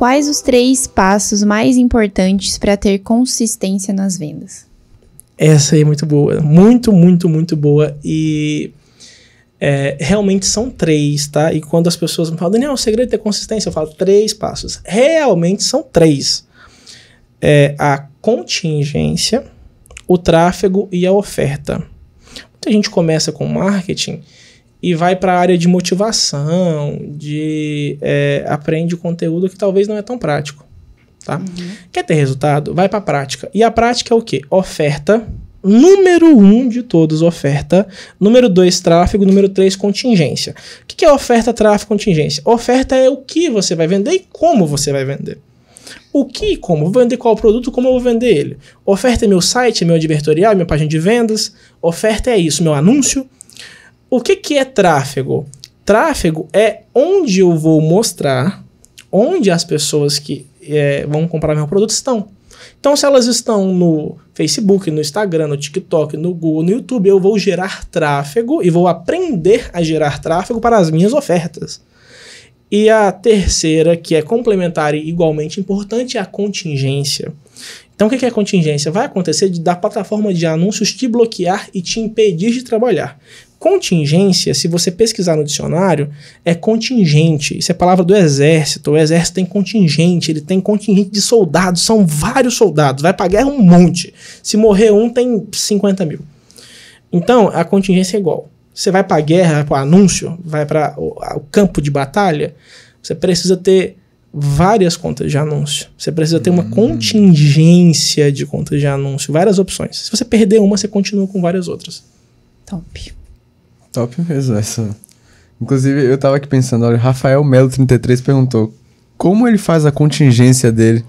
Quais os três passos mais importantes para ter consistência nas vendas? Essa aí é muito boa, muito, muito, muito boa e é, realmente são três, tá? E quando as pessoas me falam, Daniel, o segredo é ter consistência, eu falo três passos. Realmente são três: é a contingência, o tráfego e a oferta. Muita gente começa com marketing e vai para a área de motivação, de é, aprende conteúdo que talvez não é tão prático, tá? Uhum. Quer ter resultado? Vai para a prática. E a prática é o quê? Oferta. Número um de todos, oferta. Número dois, tráfego. Número três, contingência. O que é oferta, tráfego, contingência? Oferta é o que você vai vender e como você vai vender. O que e como? Vou vender qual produto, como eu vou vender ele? Oferta é meu site, é meu advertorial, minha página de vendas. Oferta é isso, meu anúncio o que, que é tráfego? Tráfego é onde eu vou mostrar onde as pessoas que é, vão comprar meu produto estão. Então, se elas estão no Facebook, no Instagram, no TikTok, no Google, no YouTube, eu vou gerar tráfego e vou aprender a gerar tráfego para as minhas ofertas. E a terceira, que é complementar e igualmente importante, é a contingência. Então, o que é contingência? Vai acontecer de, da plataforma de anúncios te bloquear e te impedir de trabalhar. Contingência, se você pesquisar no dicionário, é contingente. Isso é palavra do exército. O exército tem contingente, ele tem contingente de soldados, são vários soldados. Vai pra guerra um monte. Se morrer um, tem 50 mil. Então, a contingência é igual. Você vai pra guerra, vai pro anúncio, vai para o campo de batalha, você precisa ter várias contas de anúncio. Você precisa ter uma hum. contingência de contas de anúncio, várias opções. Se você perder uma, você continua com várias outras. Top. Top mesmo essa. Inclusive, eu tava aqui pensando, olha, Rafael Melo 33 perguntou: "Como ele faz a contingência dele?"